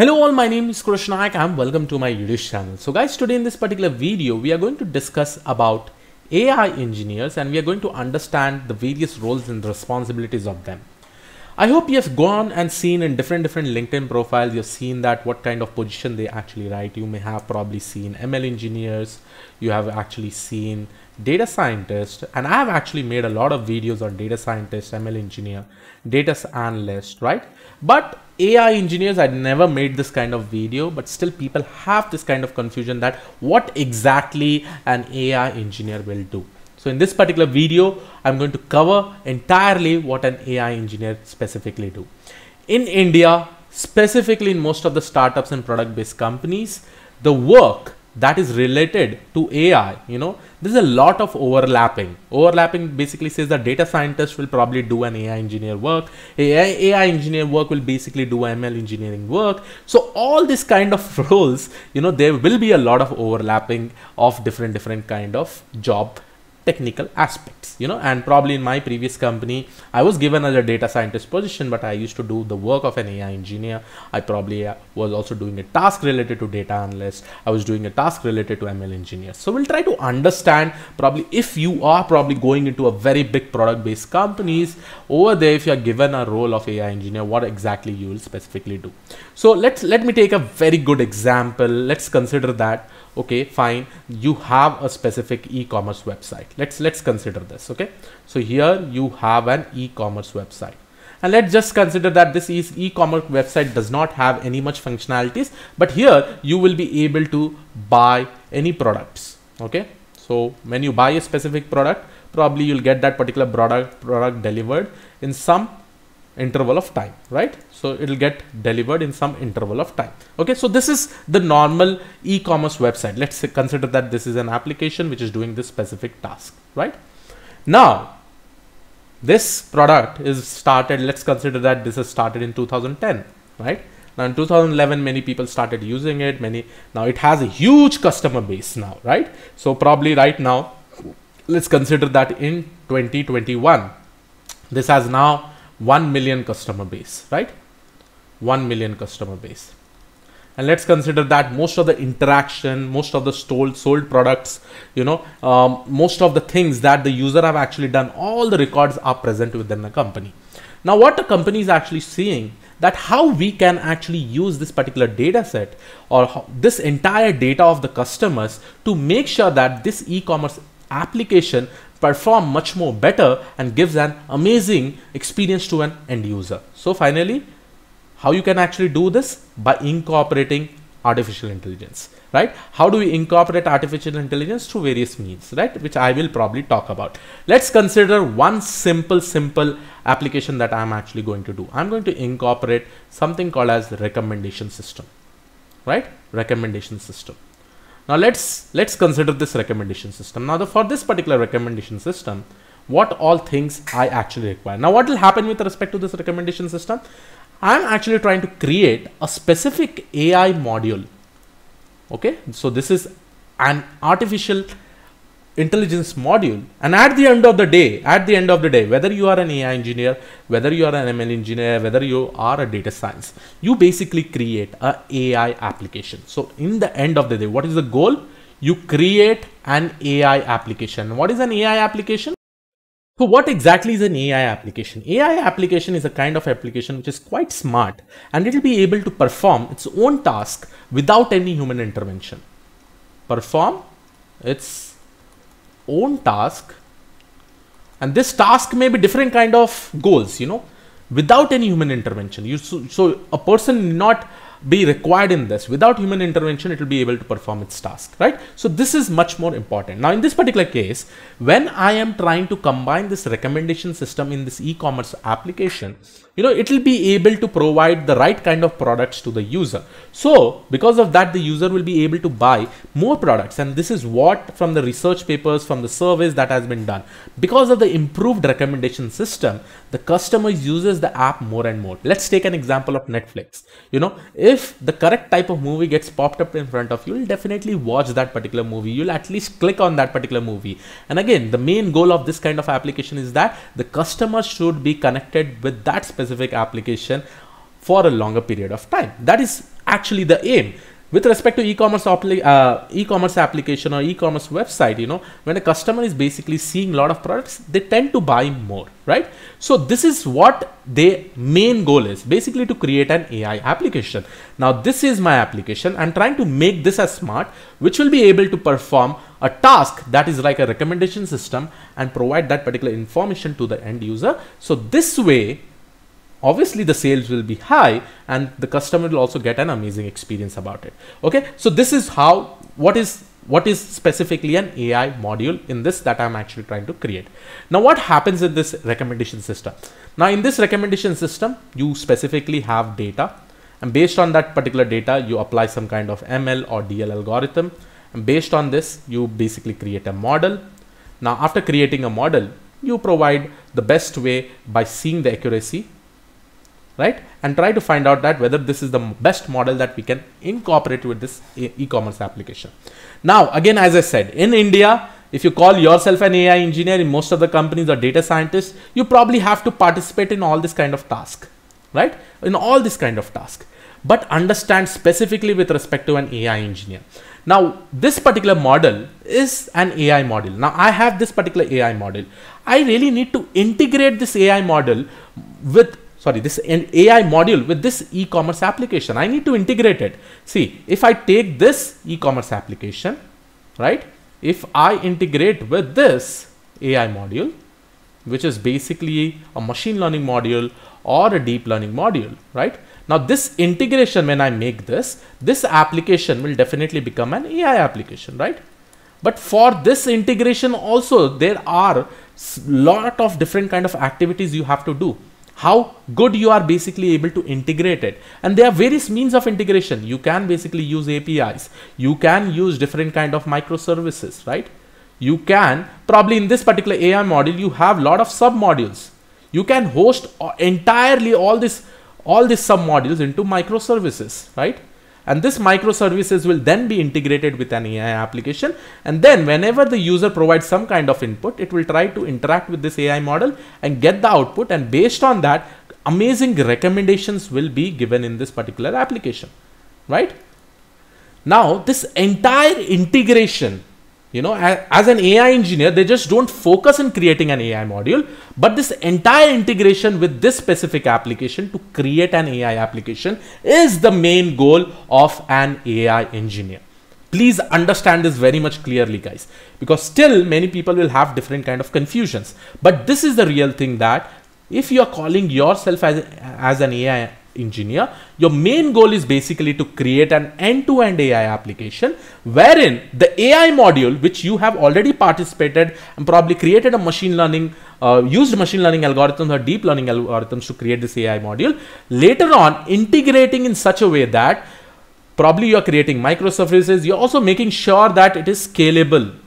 Hello all, my name is Krishnayak and welcome to my YouTube channel. So guys, today in this particular video, we are going to discuss about AI engineers and we are going to understand the various roles and responsibilities of them. I hope you have gone and seen in different different LinkedIn profiles, you've seen that what kind of position they actually write. You may have probably seen ML engineers, you have actually seen data scientist and i have actually made a lot of videos on data scientist ml engineer data analyst right but ai engineers i never made this kind of video but still people have this kind of confusion that what exactly an ai engineer will do so in this particular video i'm going to cover entirely what an ai engineer specifically do in india specifically in most of the startups and product based companies the work that is related to AI. You know, there's a lot of overlapping. Overlapping basically says that data scientist will probably do an AI engineer work. AI, AI engineer work will basically do ML engineering work. So all this kind of roles, you know, there will be a lot of overlapping of different different kind of job technical aspects you know and probably in my previous company i was given as a data scientist position but i used to do the work of an ai engineer i probably uh, was also doing a task related to data analyst i was doing a task related to ml engineer so we'll try to understand probably if you are probably going into a very big product based companies over there if you're given a role of ai engineer what exactly you will specifically do so let's let me take a very good example let's consider that okay fine you have a specific e-commerce website let's let's consider this okay so here you have an e-commerce website and let's just consider that this is e-commerce website does not have any much functionalities but here you will be able to buy any products okay so when you buy a specific product probably you'll get that particular product product delivered in some interval of time right so it will get delivered in some interval of time okay so this is the normal e-commerce website let's consider that this is an application which is doing this specific task right now this product is started let's consider that this is started in 2010 right now in 2011 many people started using it many now it has a huge customer base now right so probably right now let's consider that in 2021 this has now 1 million customer base, right? 1 million customer base. And let's consider that most of the interaction, most of the sold, sold products, you know, um, most of the things that the user have actually done, all the records are present within the company. Now, what the company is actually seeing that how we can actually use this particular data set or this entire data of the customers to make sure that this e-commerce application perform much more better and gives an amazing experience to an end user. So finally, how you can actually do this? By incorporating artificial intelligence, right? How do we incorporate artificial intelligence through various means, right? Which I will probably talk about. Let's consider one simple, simple application that I'm actually going to do. I'm going to incorporate something called as recommendation system, right? Recommendation system. Now let's let's consider this recommendation system. Now the, for this particular recommendation system, what all things I actually require. Now what will happen with respect to this recommendation system? I'm actually trying to create a specific AI module. Okay, so this is an artificial intelligence module and at the end of the day at the end of the day whether you are an ai engineer whether you are an ml engineer whether you are a data science you basically create a ai application so in the end of the day what is the goal you create an ai application what is an ai application so what exactly is an AI application? AI application is a kind of application which is quite smart and it will be able to perform its own task without any human intervention. Perform its own task and this task may be different kind of goals you know without any human intervention you so, so a person not be required in this. Without human intervention, it will be able to perform its task, right? So this is much more important. Now in this particular case, when I am trying to combine this recommendation system in this e-commerce application, you know, it will be able to provide the right kind of products to the user. So because of that, the user will be able to buy more products. And this is what from the research papers, from the surveys that has been done. Because of the improved recommendation system, the customer uses the app more and more. Let's take an example of Netflix. You know, if the correct type of movie gets popped up in front of you, you'll definitely watch that particular movie. You'll at least click on that particular movie. And again, the main goal of this kind of application is that the customer should be connected with that specific application for a longer period of time. That is actually the aim with respect to e-commerce uh, e-commerce application or e-commerce website you know when a customer is basically seeing a lot of products they tend to buy more right so this is what their main goal is basically to create an ai application now this is my application i'm trying to make this as smart which will be able to perform a task that is like a recommendation system and provide that particular information to the end user so this way obviously the sales will be high and the customer will also get an amazing experience about it okay so this is how what is what is specifically an AI module in this that I'm actually trying to create. Now, what happens in this recommendation system? Now, in this recommendation system, you specifically have data and based on that particular data, you apply some kind of ML or DL algorithm. And based on this, you basically create a model. Now, after creating a model, you provide the best way by seeing the accuracy right? And try to find out that whether this is the best model that we can incorporate with this e-commerce application. Now, again, as I said, in India, if you call yourself an AI engineer in most of the companies or data scientists, you probably have to participate in all this kind of task, right? In all this kind of task, but understand specifically with respect to an AI engineer. Now, this particular model is an AI model. Now, I have this particular AI model. I really need to integrate this AI model with sorry, this AI module with this e-commerce application. I need to integrate it. See, if I take this e-commerce application, right? If I integrate with this AI module, which is basically a machine learning module or a deep learning module, right? Now this integration, when I make this, this application will definitely become an AI application, right? But for this integration also, there are lot of different kind of activities you have to do how good you are basically able to integrate it and there are various means of integration you can basically use apis you can use different kind of microservices right you can probably in this particular ai module you have lot of sub modules you can host entirely all this all these sub modules into microservices right and this microservices will then be integrated with an AI application and then whenever the user provides some kind of input it will try to interact with this AI model and get the output and based on that amazing recommendations will be given in this particular application right now this entire integration you know as, an ai engineer they just don't focus in creating an ai module but this entire integration with this specific application to create an ai application is the main goal of an ai engineer please understand this very much clearly guys because still many people will have different kind of confusions but this is the real thing that if you are calling yourself as, as an ai engineer, your main goal is basically to create an end-to-end AI application wherein the AI module, which you have already participated and probably created a machine learning, uh, used machine learning algorithms or deep learning algorithms to create this AI module, later on integrating in such a way that probably you're creating microservices, you're also making sure that it is scalable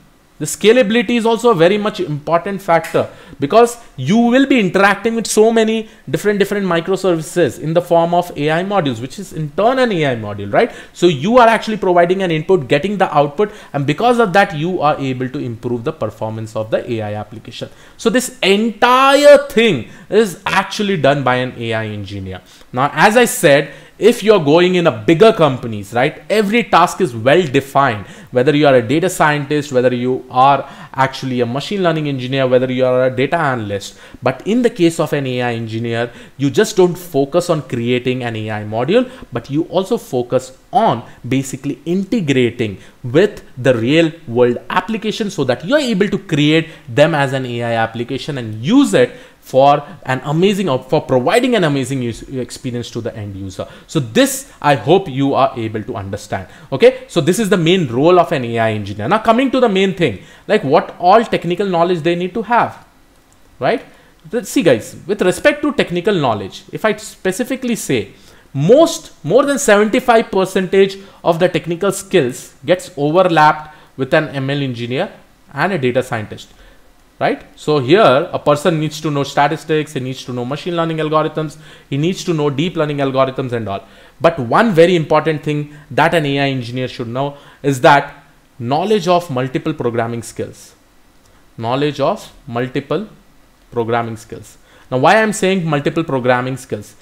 the scalability is also a very much important factor because you will be interacting with so many different different microservices in the form of AI modules, which is in turn an AI module, right? So you are actually providing an input, getting the output, and because of that, you are able to improve the performance of the AI application. So this entire thing is actually done by an AI engineer. Now, as I said, if you're going in a bigger companies right every task is well defined whether you are a data scientist whether you are actually a machine learning engineer whether you are a data analyst but in the case of an ai engineer you just don't focus on creating an ai module but you also focus on basically integrating with the real world application so that you're able to create them as an ai application and use it for an amazing uh, for providing an amazing experience to the end user so this i hope you are able to understand okay so this is the main role of an ai engineer now coming to the main thing like what all technical knowledge they need to have right see guys with respect to technical knowledge if i specifically say most more than 75 percentage of the technical skills gets overlapped with an ml engineer and a data scientist right? So here a person needs to know statistics, he needs to know machine learning algorithms, he needs to know deep learning algorithms and all. But one very important thing that an AI engineer should know is that knowledge of multiple programming skills. Knowledge of multiple programming skills. Now why I'm saying multiple programming skills?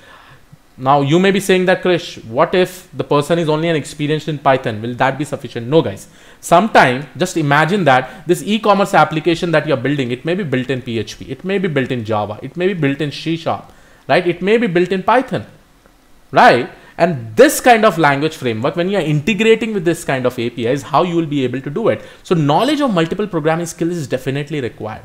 Now you may be saying that Krish, what if the person is only an experienced in Python? Will that be sufficient? No guys. Sometime just imagine that this e-commerce application that you're building, it may be built in PHP, it may be built in Java, it may be built in C Sharp, right? It may be built in Python, right? And this kind of language framework, when you're integrating with this kind of API is how you will be able to do it. So knowledge of multiple programming skills is definitely required.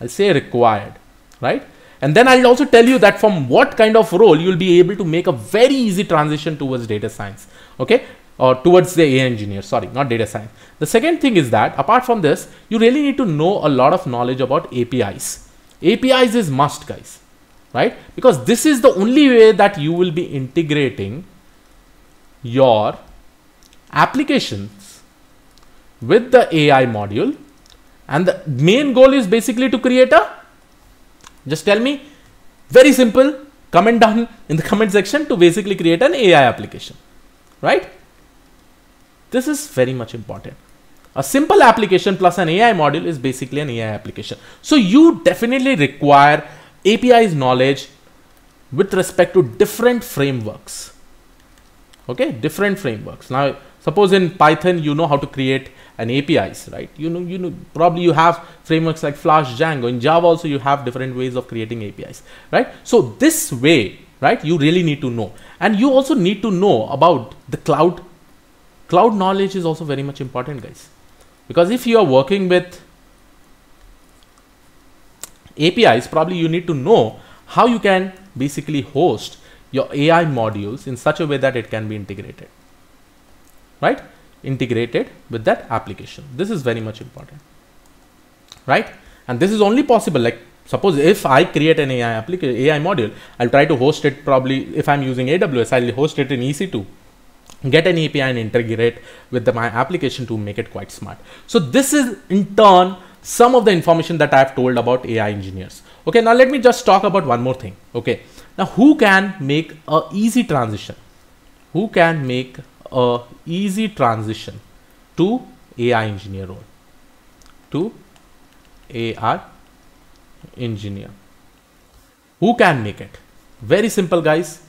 I'll say required, right? And then I'll also tell you that from what kind of role you'll be able to make a very easy transition towards data science. Okay. Or towards the AI engineer, sorry, not data science. The second thing is that apart from this, you really need to know a lot of knowledge about APIs. APIs is must guys, right? Because this is the only way that you will be integrating your applications with the AI module. And the main goal is basically to create a just tell me. Very simple. Comment down in the comment section to basically create an AI application. Right? This is very much important. A simple application plus an AI module is basically an AI application. So you definitely require API's knowledge with respect to different frameworks. Okay, different frameworks. Now, Suppose in Python, you know how to create an APIs, right? You know, you know, probably you have frameworks like Flash, Django. In Java also, you have different ways of creating APIs, right? So this way, right, you really need to know. And you also need to know about the cloud. Cloud knowledge is also very much important, guys. Because if you are working with APIs, probably you need to know how you can basically host your AI modules in such a way that it can be integrated right integrated with that application this is very much important right and this is only possible like suppose if i create an ai application ai module i'll try to host it probably if i'm using aws i'll host it in ec2 get an api and integrate with the, my application to make it quite smart so this is in turn some of the information that i've told about ai engineers okay now let me just talk about one more thing okay now who can make a easy transition who can make a easy transition to AI engineer role to AI engineer. Who can make it? Very simple guys.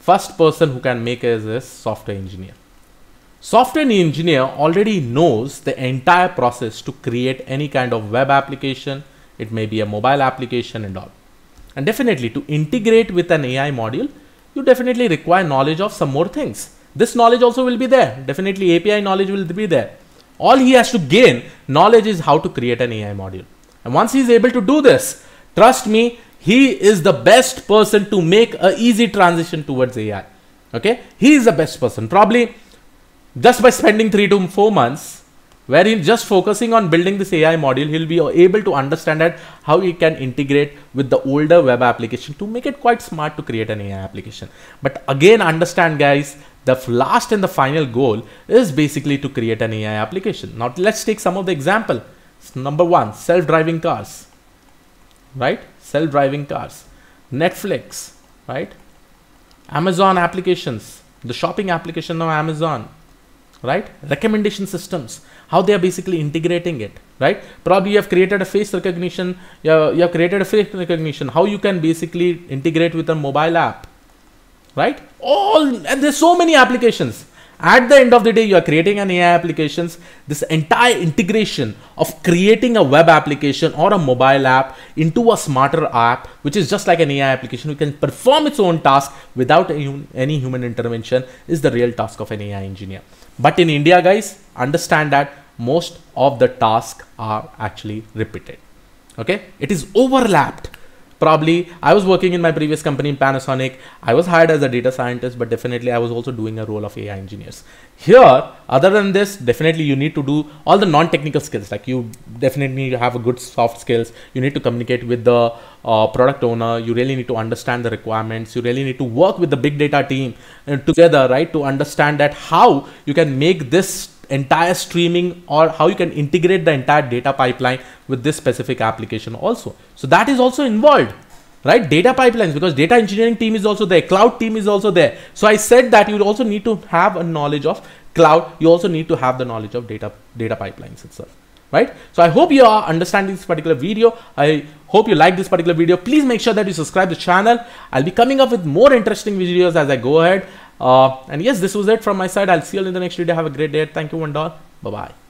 First person who can make is a software engineer. Software engineer already knows the entire process to create any kind of web application. It may be a mobile application and all. And definitely to integrate with an AI module, you definitely require knowledge of some more things this knowledge also will be there. Definitely API knowledge will be there. All he has to gain knowledge is how to create an AI module. And once he is able to do this, trust me, he is the best person to make a easy transition towards AI. Okay, he is the best person. Probably just by spending three to four months, where in just focusing on building this AI module, he'll be able to understand that how he can integrate with the older web application to make it quite smart to create an AI application. But again, understand guys, the last and the final goal is basically to create an AI application. Now let's take some of the example. So number one, self-driving cars, right? Self-driving cars, Netflix, right? Amazon applications, the shopping application of Amazon, right? Recommendation systems, how they are basically integrating it, right? Probably you have created a face recognition, you uh, have, you have created a face recognition, how you can basically integrate with a mobile app, right? All and there's so many applications. At the end of the day, you are creating an AI applications. This entire integration of creating a web application or a mobile app into a smarter app, which is just like an AI application, which can perform its own task without any human intervention, is the real task of an AI engineer. But in India, guys, understand that most of the tasks are actually repeated. Okay, it is overlapped probably i was working in my previous company panasonic i was hired as a data scientist but definitely i was also doing a role of ai engineers here other than this definitely you need to do all the non-technical skills like you definitely have a good soft skills you need to communicate with the uh, product owner you really need to understand the requirements you really need to work with the big data team and uh, together right to understand that how you can make this entire streaming or how you can integrate the entire data pipeline with this specific application also. So that is also involved right data pipelines because data engineering team is also there cloud team is also there so i said that you also need to have a knowledge of cloud you also need to have the knowledge of data data pipelines itself right so i hope you are understanding this particular video i hope you like this particular video please make sure that you subscribe the channel i'll be coming up with more interesting videos as i go ahead uh, and yes, this was it from my side. I'll see you all in the next video. Have a great day. Thank you, one doll. Bye bye.